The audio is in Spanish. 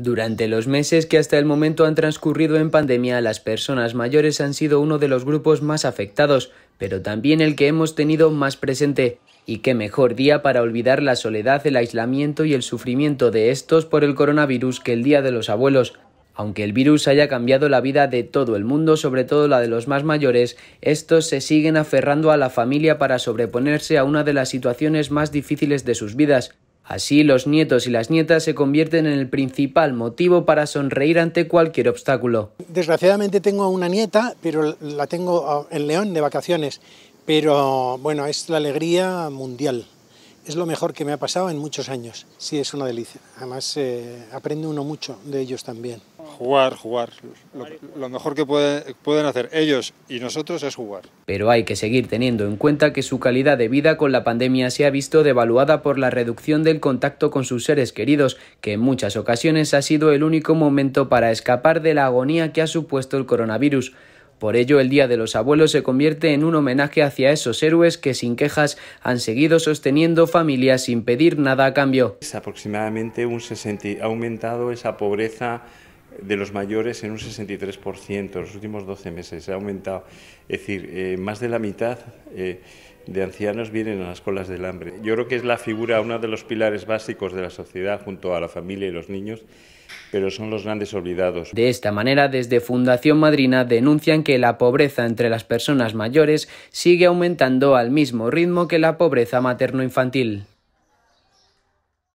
Durante los meses que hasta el momento han transcurrido en pandemia, las personas mayores han sido uno de los grupos más afectados, pero también el que hemos tenido más presente. Y qué mejor día para olvidar la soledad, el aislamiento y el sufrimiento de estos por el coronavirus que el Día de los Abuelos. Aunque el virus haya cambiado la vida de todo el mundo, sobre todo la de los más mayores, estos se siguen aferrando a la familia para sobreponerse a una de las situaciones más difíciles de sus vidas, Así los nietos y las nietas se convierten en el principal motivo para sonreír ante cualquier obstáculo. Desgraciadamente tengo una nieta, pero la tengo ah, en León de vacaciones, pero bueno, es la alegría mundial. Es lo mejor que me ha pasado en muchos años. Sí, es una delicia. Además, eh, aprende uno mucho de ellos también jugar, jugar. Lo, mejor que pueden hacer ellos y nosotros es jugar. Pero hay que seguir teniendo en cuenta que su calidad de vida con la pandemia se ha visto devaluada por la reducción del contacto con sus seres queridos, que en muchas ocasiones ha sido el único momento para escapar de la agonía que ha supuesto el coronavirus. Por ello, el Día de los Abuelos se convierte en un homenaje hacia esos héroes que sin quejas han seguido sosteniendo familias sin pedir nada a cambio. Es aproximadamente un 60, ha aumentado esa pobreza de los mayores en un 63% en los últimos 12 meses. se Ha aumentado. Es decir, eh, más de la mitad eh, de ancianos vienen a las colas del hambre. Yo creo que es la figura, uno de los pilares básicos de la sociedad junto a la familia y los niños pero son los grandes olvidados. De esta manera, desde Fundación Madrina denuncian que la pobreza entre las personas mayores sigue aumentando al mismo ritmo que la pobreza materno-infantil.